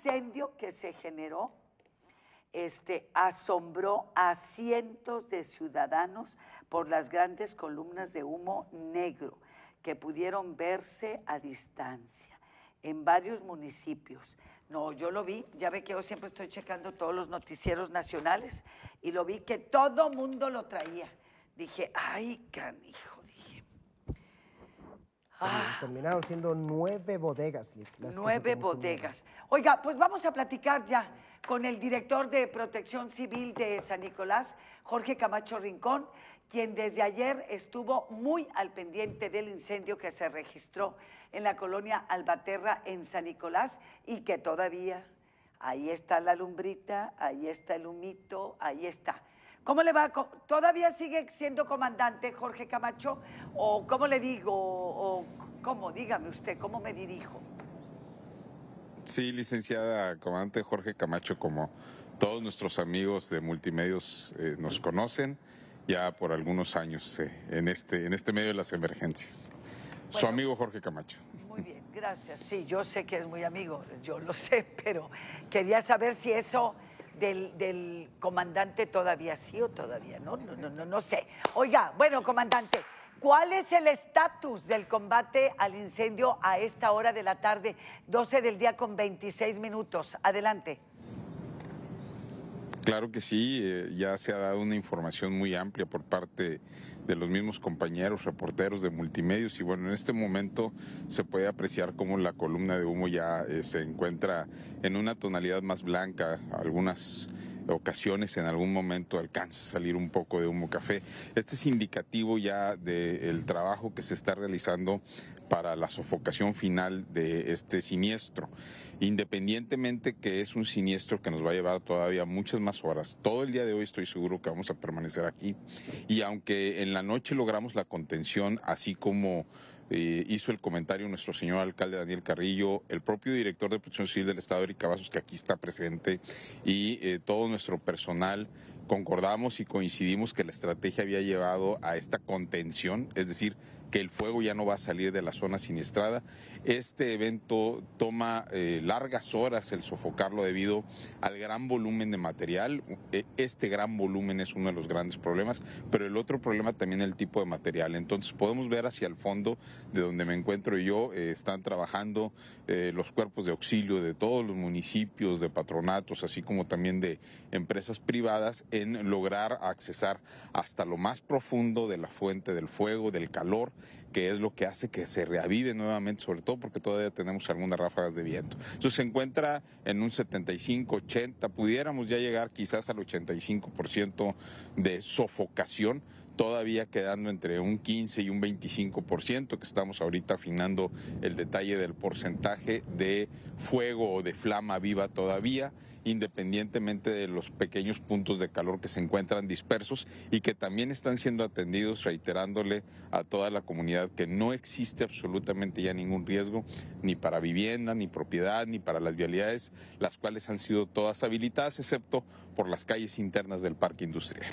incendio que se generó este, asombró a cientos de ciudadanos por las grandes columnas de humo negro que pudieron verse a distancia en varios municipios. No, yo lo vi, ya ve que yo siempre estoy checando todos los noticieros nacionales y lo vi que todo mundo lo traía. Dije, ay, canijo Terminaron ah. siendo nueve bodegas. nueve bodegas. Oiga, pues vamos a platicar ya con el director de Protección Civil de San Nicolás, Jorge Camacho Rincón, quien desde ayer estuvo muy al pendiente del incendio que se registró en la colonia Albaterra en San Nicolás y que todavía ahí está la lumbrita, ahí está el humito, ahí está. ¿Cómo le va? ¿Todavía sigue siendo comandante Jorge Camacho? ¿O cómo le digo? ¿O cómo? Dígame usted, ¿cómo me dirijo? Sí, licenciada comandante Jorge Camacho, como todos nuestros amigos de multimedios eh, nos conocen ya por algunos años eh, en, este, en este medio de las emergencias. Su amigo Jorge Camacho. Muy bien, gracias. Sí, yo sé que es muy amigo, yo lo sé, pero quería saber si eso del, comandante todavía sí o todavía no, no, no, no, no sé. Oiga, bueno, comandante, ¿cuál es el estatus del combate al incendio a esta hora de la tarde, 12 del día con 26 minutos? Adelante. Claro que sí, eh, ya se ha dado una información muy amplia por parte de los mismos compañeros reporteros de multimedios y bueno, en este momento se puede apreciar cómo la columna de humo ya eh, se encuentra en una tonalidad más blanca, algunas ocasiones en algún momento alcanza a salir un poco de humo café. Este es indicativo ya del trabajo que se está realizando para la sofocación final de este siniestro. Independientemente que es un siniestro que nos va a llevar todavía muchas más horas, todo el día de hoy estoy seguro que vamos a permanecer aquí y aunque en la noche logramos la contención, así como eh, hizo el comentario nuestro señor alcalde Daniel Carrillo, el propio director de Protección Civil del Estado, Eric Cavazos, que aquí está presente, y eh, todo nuestro personal concordamos y coincidimos que la estrategia había llevado a esta contención, es decir, que el fuego ya no va a salir de la zona siniestrada. Este evento toma eh, largas horas el sofocarlo debido al gran volumen de material. E, este gran volumen es uno de los grandes problemas, pero el otro problema también es el tipo de material. Entonces podemos ver hacia el fondo de donde me encuentro yo, eh, están trabajando eh, los cuerpos de auxilio de todos los municipios, de patronatos, así como también de empresas privadas en lograr accesar hasta lo más profundo de la fuente del fuego, del calor que es lo que hace que se reavive nuevamente, sobre todo porque todavía tenemos algunas ráfagas de viento. Entonces se encuentra en un 75, 80, pudiéramos ya llegar quizás al 85% de sofocación todavía quedando entre un 15 y un 25%, que estamos ahorita afinando el detalle del porcentaje de fuego o de flama viva todavía independientemente de los pequeños puntos de calor que se encuentran dispersos y que también están siendo atendidos, reiterándole a toda la comunidad que no existe absolutamente ya ningún riesgo ni para vivienda, ni propiedad, ni para las vialidades, las cuales han sido todas habilitadas, excepto por las calles internas del parque industrial.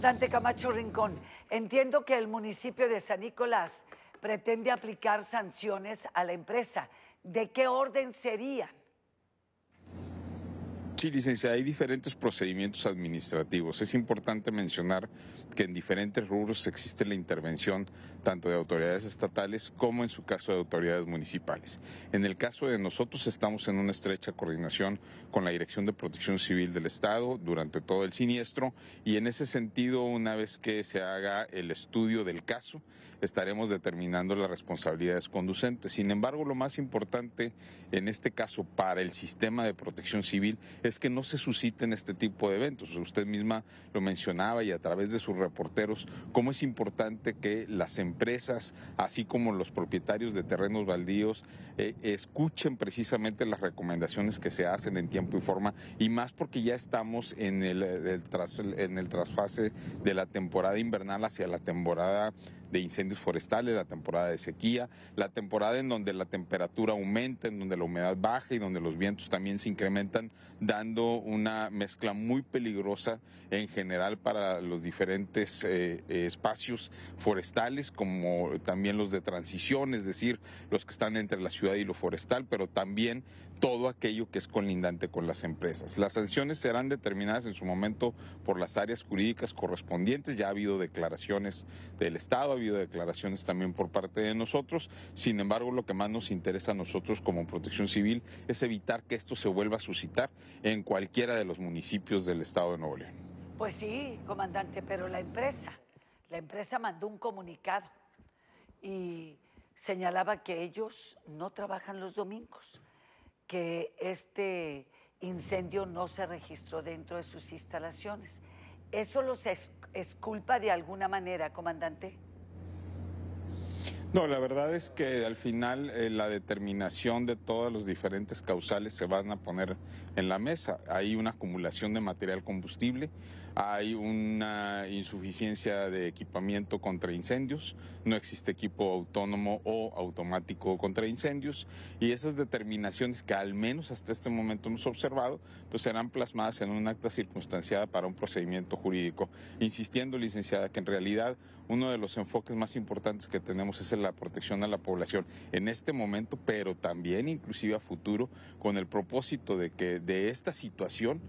Dante Camacho Rincón, entiendo que el municipio de San Nicolás pretende aplicar sanciones a la empresa. ¿De qué orden serían? Sí, licenciada, hay diferentes procedimientos administrativos. Es importante mencionar que en diferentes rubros existe la intervención tanto de autoridades estatales como en su caso de autoridades municipales. En el caso de nosotros estamos en una estrecha coordinación con la Dirección de Protección Civil del Estado durante todo el siniestro y en ese sentido, una vez que se haga el estudio del caso, estaremos determinando las responsabilidades conducentes. Sin embargo, lo más importante en este caso para el sistema de protección civil es que no se susciten este tipo de eventos. Usted misma lo mencionaba y a través de sus reporteros, cómo es importante que las empresas, así como los propietarios de terrenos baldíos, eh, escuchen precisamente las recomendaciones que se hacen en tiempo y forma, y más porque ya estamos en eh, en el trasfase de la temporada invernal hacia la temporada de incendios forestales, la temporada de sequía, la temporada en donde la temperatura aumenta, en donde la humedad baja y donde los vientos también se incrementan, dando una mezcla muy peligrosa en general para los diferentes eh, eh, espacios forestales, como también los de transición, es decir, los que están entre la ciudad y lo forestal, pero también todo aquello que es colindante con las empresas. Las sanciones serán determinadas en su momento por las áreas jurídicas correspondientes. Ya ha habido declaraciones del Estado, ha habido declaraciones también por parte de nosotros. Sin embargo, lo que más nos interesa a nosotros como protección civil es evitar que esto se vuelva a suscitar en cualquiera de los municipios del Estado de Nuevo León. Pues sí, comandante, pero la empresa, la empresa mandó un comunicado y señalaba que ellos no trabajan los domingos que este incendio no se registró dentro de sus instalaciones. ¿Eso los es culpa de alguna manera, comandante? No, la verdad es que al final eh, la determinación de todos los diferentes causales se van a poner en la mesa. Hay una acumulación de material combustible, hay una insuficiencia de equipamiento contra incendios, no existe equipo autónomo o automático contra incendios y esas determinaciones que al menos hasta este momento hemos observado, pues serán plasmadas en un acta circunstanciada para un procedimiento jurídico. Insistiendo, licenciada, que en realidad uno de los enfoques más importantes que tenemos es la protección a la población en este momento, pero también inclusive a futuro, con el propósito de que de esta situación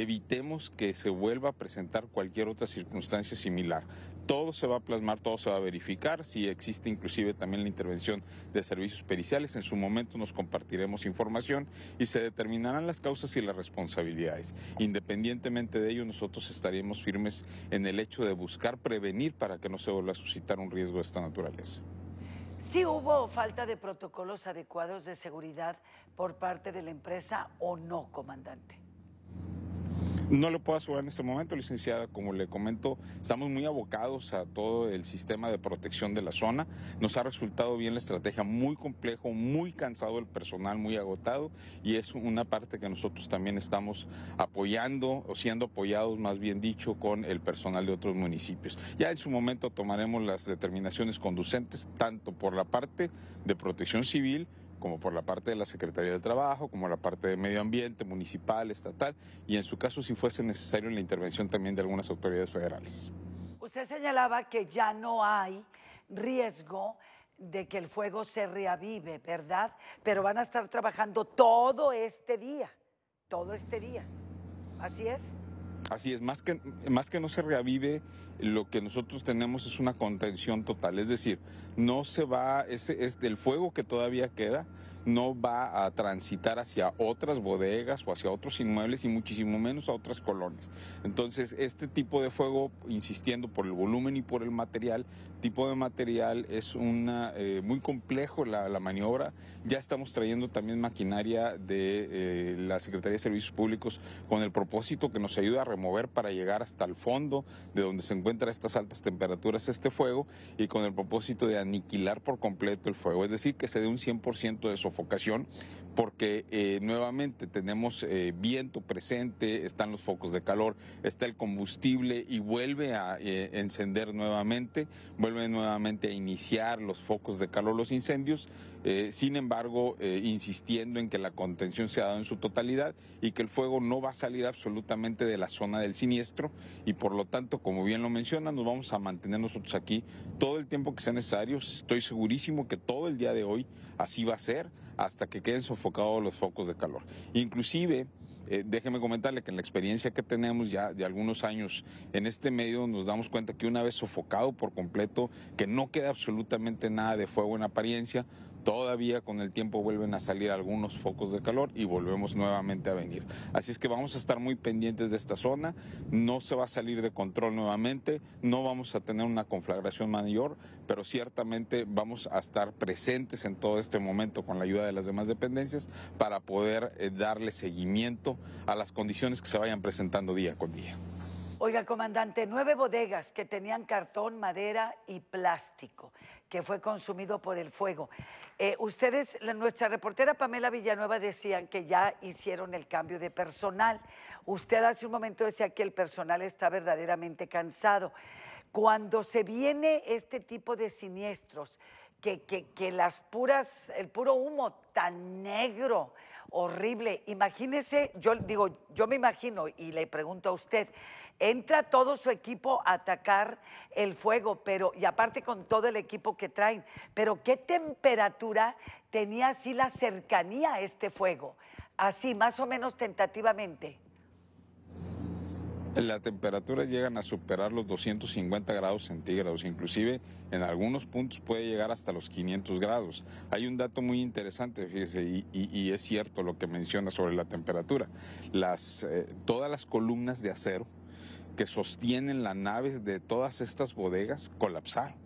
evitemos que se vuelva a presentar cualquier otra circunstancia similar. Todo se va a plasmar, todo se va a verificar, si existe inclusive también la intervención de servicios periciales, en su momento nos compartiremos información y se determinarán las causas y las responsabilidades. Independientemente de ello, nosotros estaremos firmes en el hecho de buscar prevenir para que no se vuelva a suscitar un riesgo de esta naturaleza. Si hubo falta de protocolos adecuados de seguridad por parte de la empresa o no, comandante? No lo puedo asegurar en este momento, licenciada. Como le comento, estamos muy abocados a todo el sistema de protección de la zona. Nos ha resultado bien la estrategia, muy complejo, muy cansado el personal, muy agotado. Y es una parte que nosotros también estamos apoyando o siendo apoyados, más bien dicho, con el personal de otros municipios. Ya en su momento tomaremos las determinaciones conducentes, tanto por la parte de protección civil, como por la parte de la Secretaría del Trabajo, como la parte de medio ambiente, municipal, estatal, y en su caso, si fuese necesario, la intervención también de algunas autoridades federales. Usted señalaba que ya no hay riesgo de que el fuego se reavive, ¿verdad? Pero van a estar trabajando todo este día, todo este día. ¿Así es? Así es, más que, más que no se reavive, lo que nosotros tenemos es una contención total, es decir, no se va, ese, es el fuego que todavía queda, no va a transitar hacia otras bodegas o hacia otros inmuebles y muchísimo menos a otras colonias. Entonces, este tipo de fuego, insistiendo por el volumen y por el material, tipo de material es una eh, muy complejo la, maniobra. Ya estamos trayendo también maquinaria de eh, la Secretaría de Servicios Públicos con el propósito que nos ayuda a remover para llegar hasta el fondo de donde se encuentran estas altas temperaturas este fuego y con el propósito de aniquilar por completo el fuego, es decir, que se dé un 100% de focación, porque eh, nuevamente tenemos eh, viento presente, están los focos de calor, está el combustible y vuelve a eh, encender nuevamente, vuelve nuevamente a iniciar los focos de calor, los incendios eh, sin embargo, eh, insistiendo en que la contención se ha dado en su totalidad y que el fuego no va a salir absolutamente de la zona del siniestro y por lo tanto, como bien lo menciona, nos vamos a mantener nosotros aquí todo el tiempo que sea necesario. Estoy segurísimo que todo el día de hoy así va a ser hasta que queden sofocados los focos de calor. Inclusive, eh, déjeme comentarle que en la experiencia que tenemos ya de algunos años en este medio nos damos cuenta que una vez sofocado por completo, que no queda absolutamente nada de fuego en apariencia, Todavía con el tiempo vuelven a salir algunos focos de calor y volvemos nuevamente a venir. Así es que vamos a estar muy pendientes de esta zona, no se va a salir de control nuevamente, no vamos a tener una conflagración mayor, pero ciertamente vamos a estar presentes en todo este momento con la ayuda de las demás dependencias para poder eh, darle seguimiento a las condiciones que se vayan presentando día con día. Oiga, comandante, nueve bodegas que tenían cartón, madera y plástico que fue consumido por el fuego. Eh, ustedes, nuestra reportera Pamela Villanueva decían que ya hicieron el cambio de personal. Usted hace un momento decía que el personal está verdaderamente cansado. Cuando se viene este tipo de siniestros, que, que, que las puras, el puro humo tan negro, horrible, imagínese, yo digo, yo me imagino y le pregunto a usted, entra todo su equipo a atacar el fuego, pero, y aparte con todo el equipo que traen, pero qué temperatura tenía así la cercanía a este fuego, así más o menos tentativamente. La temperatura llegan a superar los 250 grados centígrados, inclusive en algunos puntos puede llegar hasta los 500 grados. Hay un dato muy interesante, fíjese, y, es cierto lo que menciona sobre la temperatura. Las, eh, todas las columnas de acero, que sostienen las naves de todas estas bodegas colapsaron.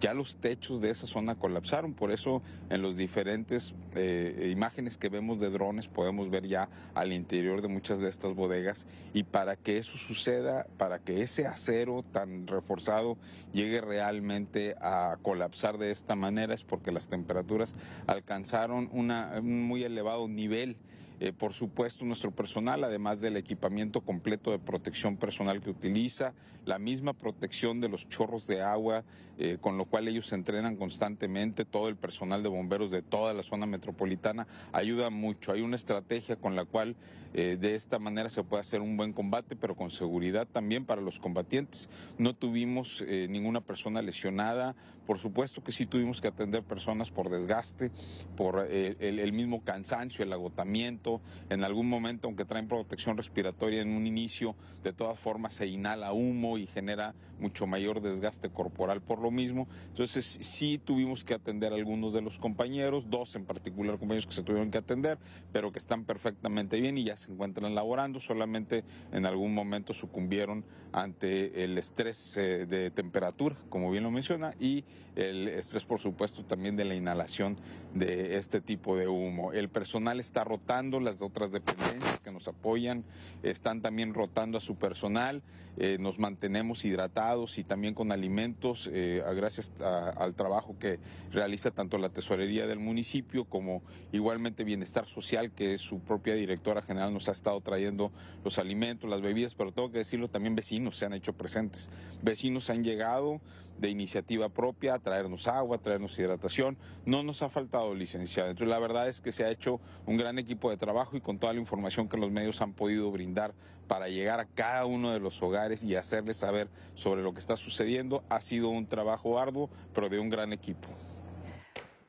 Ya los techos de esa zona colapsaron, por eso en las diferentes eh, imágenes que vemos de drones podemos ver ya al interior de muchas de estas bodegas y para que eso suceda, para que ese acero tan reforzado llegue realmente a colapsar de esta manera es porque las temperaturas alcanzaron un muy elevado nivel eh, por supuesto, nuestro personal, además del equipamiento completo de protección personal que utiliza, la misma protección de los chorros de agua, eh, con lo cual ellos se entrenan constantemente, todo el personal de bomberos de toda la zona metropolitana ayuda mucho. Hay una estrategia con la cual eh, de esta manera se puede hacer un buen combate, pero con seguridad también para los combatientes. No tuvimos ninguna persona lesionada, por supuesto que sí tuvimos que atender personas por desgaste, por eh, el, mismo cansancio, el agotamiento. En algún momento, aunque traen protección respiratoria en un inicio, de todas formas se inhala humo y genera mucho mayor desgaste corporal por lo mismo. Entonces sí tuvimos que atender a algunos de los compañeros, dos en particular compañeros que se tuvieron que atender, pero que están perfectamente bien y ya se encuentran laborando, solamente en algún momento sucumbieron ante el estrés eh, de temperatura, como bien lo menciona, y el estrés por supuesto también de la inhalación de este tipo de humo. El personal está rotando, las otras dependencias que nos apoyan están también rotando a su personal, eh, nos mantenemos hidratados y también con alimentos eh, gracias al trabajo que realiza tanto la tesorería del municipio como igualmente Bienestar Social, que su propia directora general nos ha estado trayendo los alimentos, las bebidas, pero tengo que decirlo también vecinos se han hecho presentes. Vecinos han llegado, de iniciativa propia, traernos agua, traernos hidratación. No nos ha faltado, licenciado. Entonces, la verdad es que se ha hecho un gran equipo de trabajo y con toda la información que los medios han podido brindar para llegar a cada uno de los hogares y hacerles saber sobre lo que está sucediendo, ha sido un trabajo arduo, pero de un gran equipo.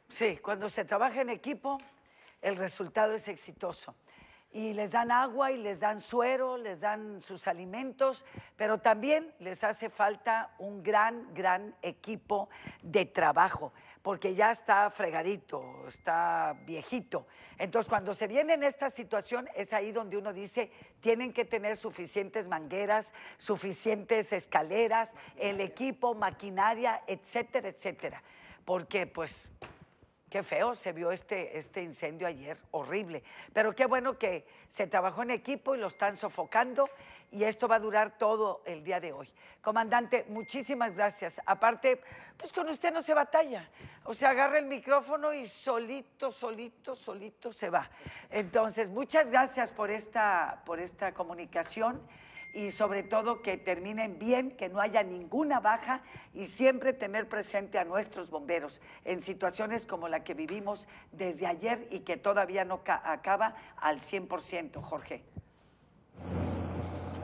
Sí, cuando se trabaja en equipo, el resultado es exitoso y les dan agua y les dan suero, les dan sus alimentos, pero también les hace falta un gran, gran equipo de trabajo, porque ya está fregadito, está viejito. Entonces, cuando se viene en esta situación, es ahí donde uno dice, tienen que tener suficientes mangueras, suficientes escaleras, el equipo, maquinaria, etcétera, etcétera, porque pues qué feo se vio este, este incendio ayer, horrible. Pero qué bueno que se trabajó en equipo y lo están sofocando y esto va a durar todo el día de hoy. Comandante, muchísimas gracias. Aparte, pues con usted no se batalla. O sea, agarra el micrófono y solito, solito, solito se va. Entonces, muchas gracias por esta, por esta comunicación y sobre todo que terminen bien, que no haya ninguna baja y siempre tener presente a nuestros bomberos en situaciones como la que vivimos desde ayer y que todavía no acaba al 100%, Jorge.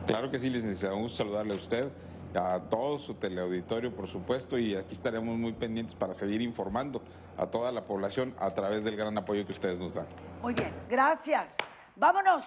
Claro que sí, les necesitamos saludarle a usted, a todo su teleauditorio, por supuesto, y aquí estaremos muy pendientes para seguir informando a toda la población a través del gran apoyo que ustedes nos dan. Muy bien, gracias. Vámonos